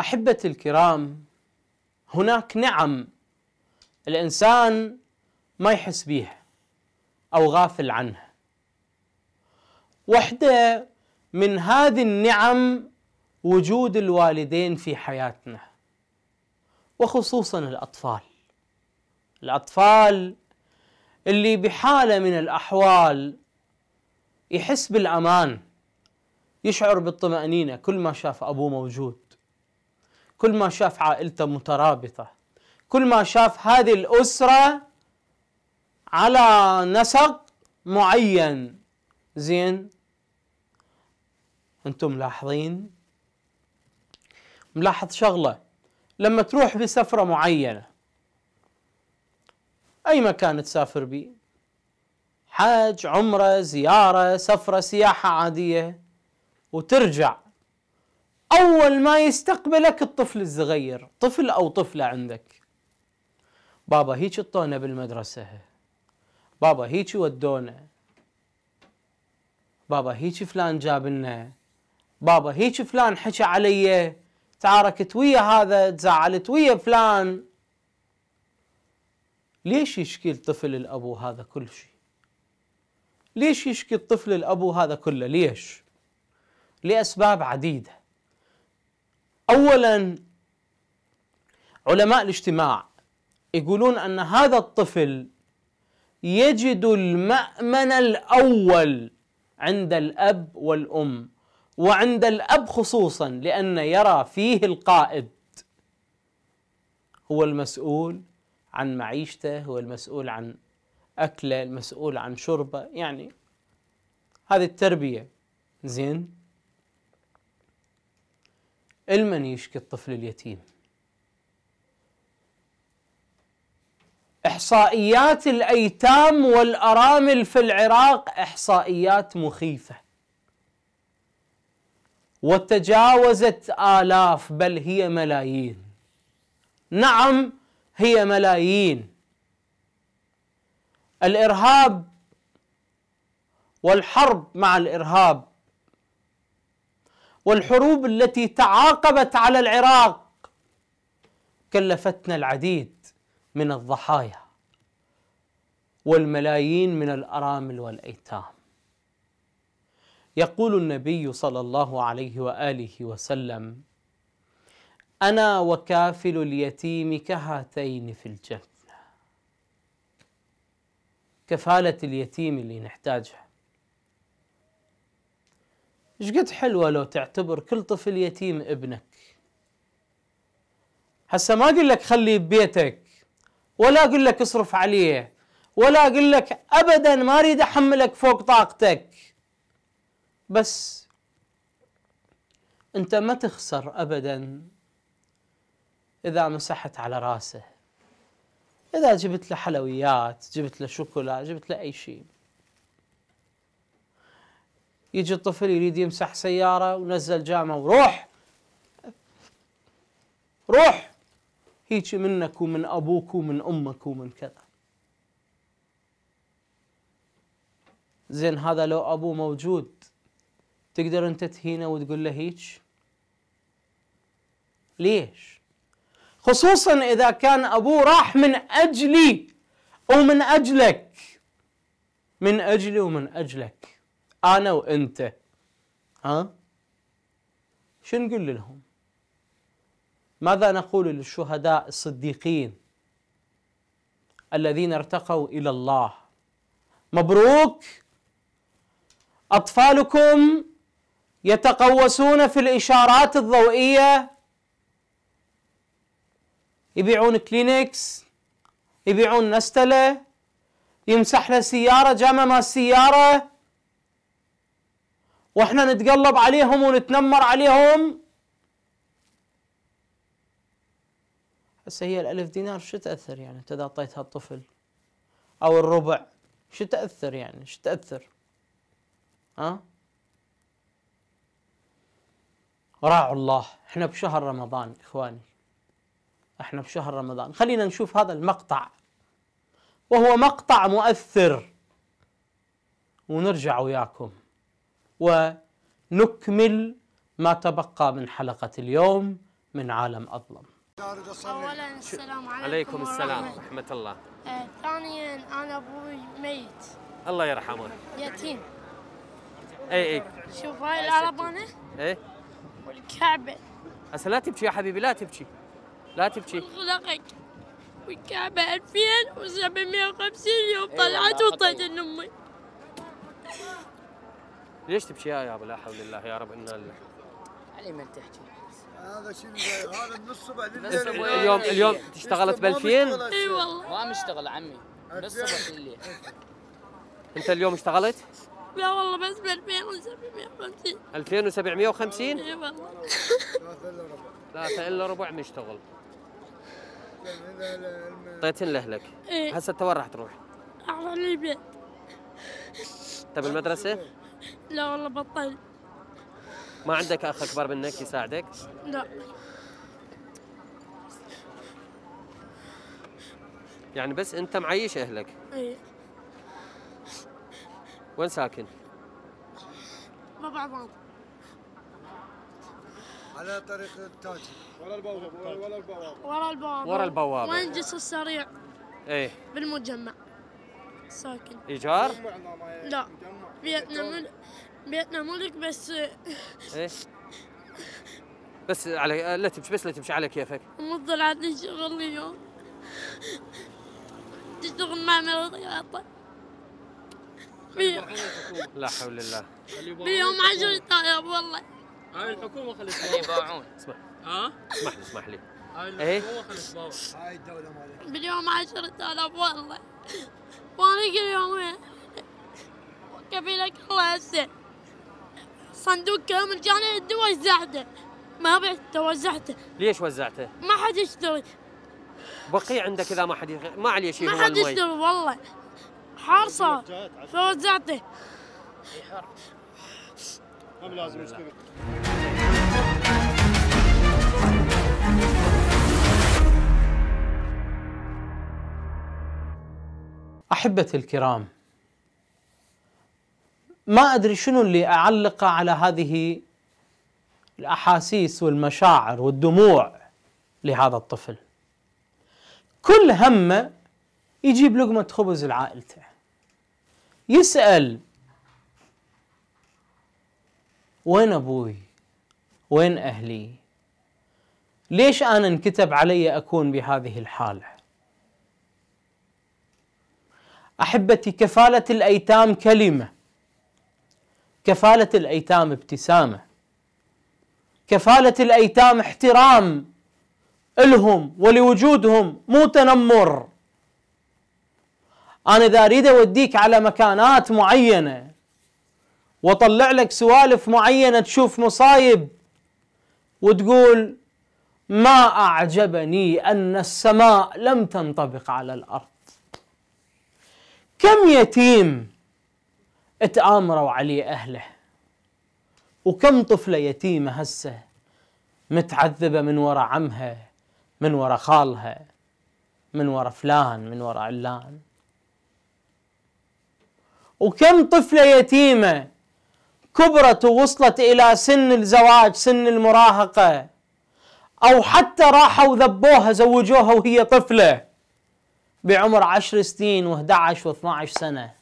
احبتي الكرام هناك نعم الانسان ما يحس بيها او غافل عنها وحده من هذه النعم وجود الوالدين في حياتنا وخصوصا الاطفال الاطفال اللي بحاله من الاحوال يحس بالامان يشعر بالطمانينه كل ما شاف ابوه موجود كل ما شاف عائلته مترابطه كل ما شاف هذه الاسره على نسق معين زين انتم ملاحظين ملاحظ شغله لما تروح بسفره معينه اي مكان تسافر بيه حج عمره زياره سفره سياحه عاديه وترجع اول ما يستقبلك الطفل الصغير طفل او طفله عندك بابا هيك اطونا بالمدرسه بابا هيك ودونا بابا هيك فلان جاب لنا بابا هيك فلان حكى علي تعاركت ويا هذا تزعلت ويا فلان ليش يشكي الطفل الابو هذا كل شيء ليش يشكي الطفل الابو هذا كله ليش لاسباب عديده اولا علماء الاجتماع يقولون ان هذا الطفل يجد المامن الاول عند الاب والام وعند الاب خصوصا لان يرى فيه القائد هو المسؤول عن معيشته هو المسؤول عن اكله المسؤول عن شربه يعني هذه التربيه زين لمن يشكي الطفل اليتيم احصائيات الايتام والارامل في العراق احصائيات مخيفه وتجاوزت الاف بل هي ملايين نعم هي ملايين الارهاب والحرب مع الارهاب والحروب التي تعاقبت على العراق كلفتنا العديد من الضحايا والملايين من الارامل والايتام يقول النبي صلى الله عليه واله وسلم انا وكافل اليتيم كهاتين في الجنه كفاله اليتيم اللي نحتاجها شقد حلوه لو تعتبر كل طفل يتيم ابنك هسه ما اقول لك خليه ببيتك ولا اقول لك اصرف عليه ولا اقول لك ابدا ما اريد احملك فوق طاقتك بس انت ما تخسر ابدا اذا مسحت على راسه اذا جبت له حلويات جبت له شوكولا جبت له اي شيء يجي الطفل يريد يمسح سيارة ونزل جامة وروح روح هيجي منك ومن أبوك ومن أمك ومن كذا زين هذا لو أبوه موجود تقدر أنت تهينه وتقول له هيج ليش خصوصا إذا كان أبوه راح من أجلي ومن أجلك من أجلي ومن أجلك انا وانت ها شو نقول لهم ماذا نقول للشهداء الصديقين الذين ارتقوا الى الله مبروك اطفالكم يتقوسون في الاشارات الضوئيه يبيعون كلينكس يبيعون نستله يمسح له سياره جامعه ما السياره واحنا نتقلب عليهم ونتنمر عليهم هسه هي الألف دينار شو تأثر يعني أنت إذا أعطيتها الطفل أو الربع شو تأثر يعني شو تأثر ها راعوا الله احنا بشهر رمضان إخواني احنا بشهر رمضان خلينا نشوف هذا المقطع وهو مقطع مؤثر ونرجع وياكم ونكمل ما تبقى من حلقة اليوم من عالم أظلم أولا السلام عليكم, عليكم السلام ورحمة الله آه، ثانيا أنا أبوي ميت الله يرحمه يتيم اي اي شوف هاي العربانة اي والكعبة هسه لا تبكي يا حبيبي لا تبكي لا تبكي خلقك والكعبة 2750 يوم إيه، طلعت وطلعت امي ليش تبكي يا يابا لا حول الله يا رب انا لله علي من تحكي هذا شنو هذا من الصبح لليل اليوم اليوم اشتغلت ب 2000 اي والله ما مشتغل عمي من الصبح لليل انت اليوم اشتغلت؟ لا والله بس ب 2750 2750 اي والله ثلاثة الا ربع الا ربع مشتغل يعني اعطيتن لاهلك؟ هسه انت وين راح تروح؟ على البيت انت بالمدرسه لا والله بطل ما عندك اخ اكبر منك يساعدك لا يعني بس انت معيش اهلك ايه وين ساكن بابا عمار على طريق التاج ورا البوابه ورا البوابه ورا البوابه ورا البوابه وين جسر السريع ايه بالمجمع ساكن ايجار؟ لا بيتنا ملك بيتنا ملك بس ايش؟ بس على لا تمشي بس لا تمشي على كيفك مفضل عاد شغل اليوم تشتغل معمل الخياطة لا حول الله بيوم عشر طيب والله هاي الحكومة خلت يباعون اسمع ها؟ اسمح لي اسمح لي هاي إيه؟ الحكومة خلت باعون هاي الدولة مالك باليوم 10000 والله bana giriyor كفيلك الله هسه صندوق كامل جانا يدي وزعته ما بعته وزعته ليش وزعته؟ ما حد يشتري بقي عندك اذا ما حد يغ... ما عليه شيء ما حد يشتري والله حار صار فوزعته لازم يشتري احبتي الكرام ما ادري شنو اللي اعلقه على هذه الاحاسيس والمشاعر والدموع لهذا الطفل كل همه يجيب لقمه خبز لعائلته يسال وين ابوي وين اهلي ليش انا انكتب علي اكون بهذه الحاله احبتي كفاله الايتام كلمه كفاله الايتام ابتسامه كفاله الايتام احترام الهم ولوجودهم مو تنمر انا اذا اريد اوديك على مكانات معينه واطلع لك سوالف معينه تشوف مصايب وتقول ما اعجبني ان السماء لم تنطبق على الارض كم يتيم اتآمروا عليه أهله وكم طفلة يتيمة هسه متعذبة من وراء عمها من وراء خالها من وراء فلان من وراء علان وكم طفلة يتيمة كبرت ووصلت إلى سن الزواج سن المراهقة أو حتى راحوا ذبوها زوجوها وهي طفلة بعمر عشر سنين و11 و12 سنة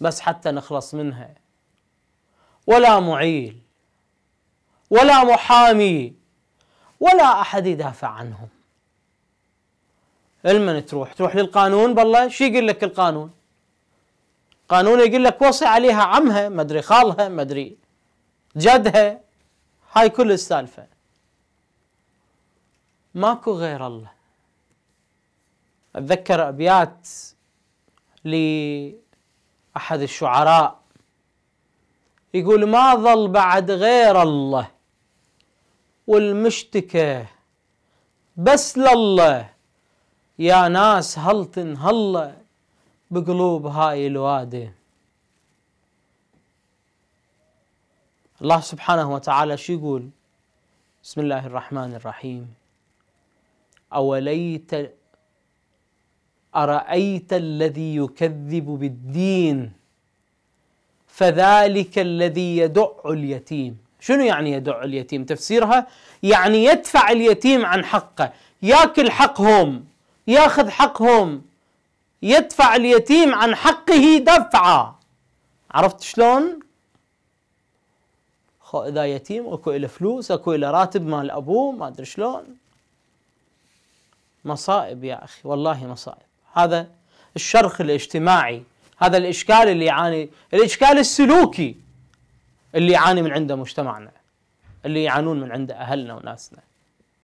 بس حتى نخلص منها ولا معيل ولا محامي ولا أحد يدافع عنهم المن تروح تروح للقانون بالله شو يقول لك القانون قانون يقول لك وصي عليها عمها مدري خالها مدري جدها هاي كل السالفة ماكو غير الله أتذكر أبيات لأحد الشعراء يقول ما ظل بعد غير الله والمشتكى بس لله يا ناس هل تنهل بقلوب هاي الوادي الله سبحانه وتعالى شو يقول بسم الله الرحمن الرحيم أوليت ارايت الذي يكذب بالدين فذلك الذي يدع اليتيم شنو يعني يدع اليتيم تفسيرها يعني يدفع اليتيم عن حقه ياكل حقهم ياخذ حقهم يدفع اليتيم عن حقه دفعه عرفت شلون خو اذا يتيم اكو له فلوس اكو له راتب مال ابوه ما ادري شلون مصائب يا اخي والله مصائب هذا الشرخ الاجتماعي هذا الإشكال اللي يعاني الإشكال السلوكي اللي يعاني من عنده مجتمعنا اللي يعانون من عنده أهلنا وناسنا